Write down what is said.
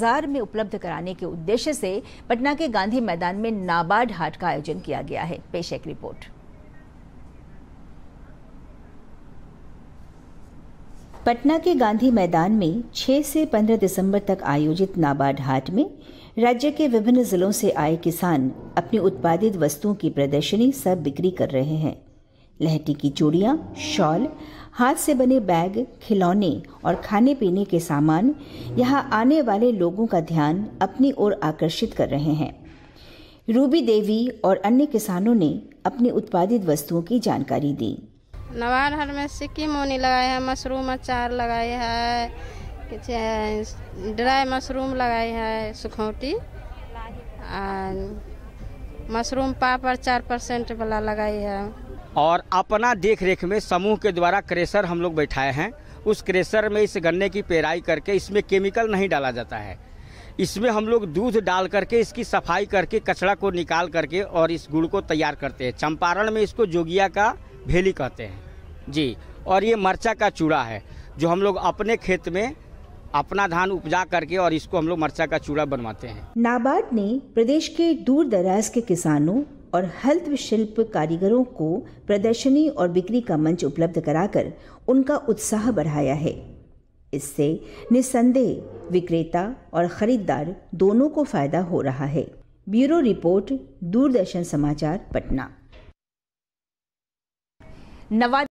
बाजार में उपलब्ध कराने के उद्देश्य से पटना के गांधी मैदान में नाबार्ड हाट का आयोजन किया गया है पेश एक रिपोर्ट पटना के गांधी मैदान में 6 से 15 दिसंबर तक आयोजित नाबार्ड हाट में राज्य के विभिन्न जिलों से आए किसान अपनी उत्पादित वस्तुओं की प्रदर्शनी सब बिक्री कर रहे हैं लहटी की चूड़ियाँ शॉल हाथ से बने बैग खिलौने और खाने पीने के सामान यहाँ आने वाले लोगों का ध्यान अपनी ओर आकर्षित कर रहे हैं रूबी देवी और अन्य किसानों ने अपने उत्पादित वस्तुओं की जानकारी दी नवार हर में सिक्की मोनी लगाए हैं मशरूम अचार लगाए है ड्राई मशरूम लगाए है सुखौटी मशरूम पापड़ चार परसेंट वाला लगाई है और अपना देख रेख में समूह के द्वारा क्रेशर हम लोग बैठाए हैं उस क्रेशर में इस गन्ने की पेराई करके इसमें केमिकल नहीं डाला जाता है इसमें हम लोग दूध डाल करके इसकी सफाई करके कचरा को निकाल करके और इस गुड़ को तैयार करते हैं चंपारण में इसको जोगिया का भेली कहते हैं जी और ये मरचा का चूड़ा है जो हम लोग अपने खेत में अपना धान उपजा करके और इसको हम लोग मरचा का चूड़ा बनवाते हैं नाबार्ड ने प्रदेश के दूर दराज के किसानों और हस्तशिल्प कारीगरों को प्रदर्शनी और बिक्री का मंच उपलब्ध कराकर उनका उत्साह बढ़ाया है इससे निस्संदेह विक्रेता और खरीदार दोनों को फायदा हो रहा है ब्यूरो रिपोर्ट दूरदर्शन समाचार पटना नवा